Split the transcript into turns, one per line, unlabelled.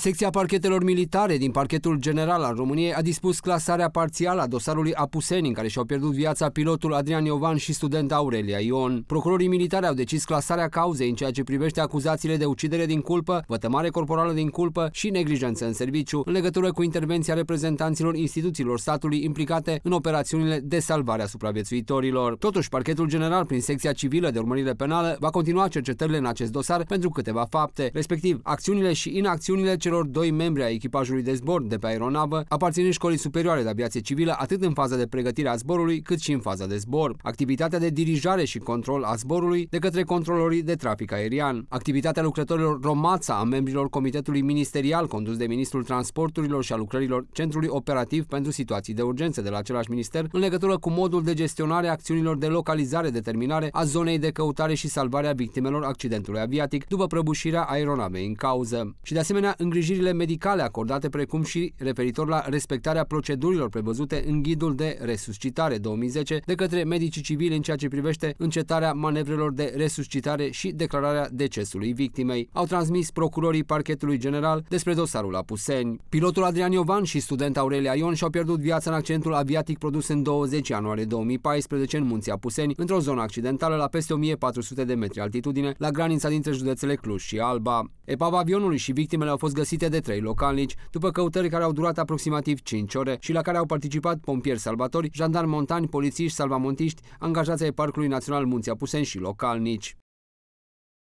Secția parchetelor militare din parchetul general al României a dispus clasarea parțială a dosarului Apuseni, în care și-au pierdut viața pilotul Adrian Iovan și studenta Aurelia Ion. Procurorii militari au decis clasarea cauzei în ceea ce privește acuzațiile de ucidere din culpă, vătămare corporală din culpă și neglijență în serviciu, în legătură cu intervenția reprezentanților instituțiilor statului implicate în operațiunile de salvare a supraviețuitorilor. Totuși, parchetul general, prin secția civilă de urmărire penală, va continua cercetările în acest dosar pentru câteva fapte, respectiv acțiunile și inacțiunile ce celor doi membri ai echipajului de zbor de pe aeronavă, aparținând școlii superioare de aviație civilă atât în faza de pregătire a zborului, cât și în faza de zbor. Activitatea de dirijare și control a zborului de către controlorii de trafic aerian. Activitatea lucrătorilor Romața a membrilor Comitetului Ministerial condus de Ministrul Transporturilor și a lucrărilor Centrului Operativ pentru Situații de Urgență de la același minister în legătură cu modul de gestionare a acțiunilor de localizare, determinare a zonei de căutare și salvare a victimelor accidentului aviatic după prăbușirea aeronavei în cauză. Și de asemenea, în îngrijirile medicale acordate, precum și referitor la respectarea procedurilor prevăzute în ghidul de resuscitare 2010 de către medicii civili în ceea ce privește încetarea manevrelor de resuscitare și declararea decesului victimei. Au transmis procurorii parchetului general despre dosarul Apuseni. Pilotul Adrian Iovan și student Aurelia Ion și-au pierdut viața în accidentul aviatic produs în 20 ianuarie 2014 în munții Apuseni, într-o zonă accidentală la peste 1400 de metri altitudine, la granița dintre județele Cluj și Alba. Epava avionului și victimele au fost găsite de trei localnici, după căutări care au durat aproximativ 5 ore și la care au participat pompieri salvatori, jandarmi montani, polițiști, salvamontiști, angajați ai Parcului Național Munții Apuseni și localnici.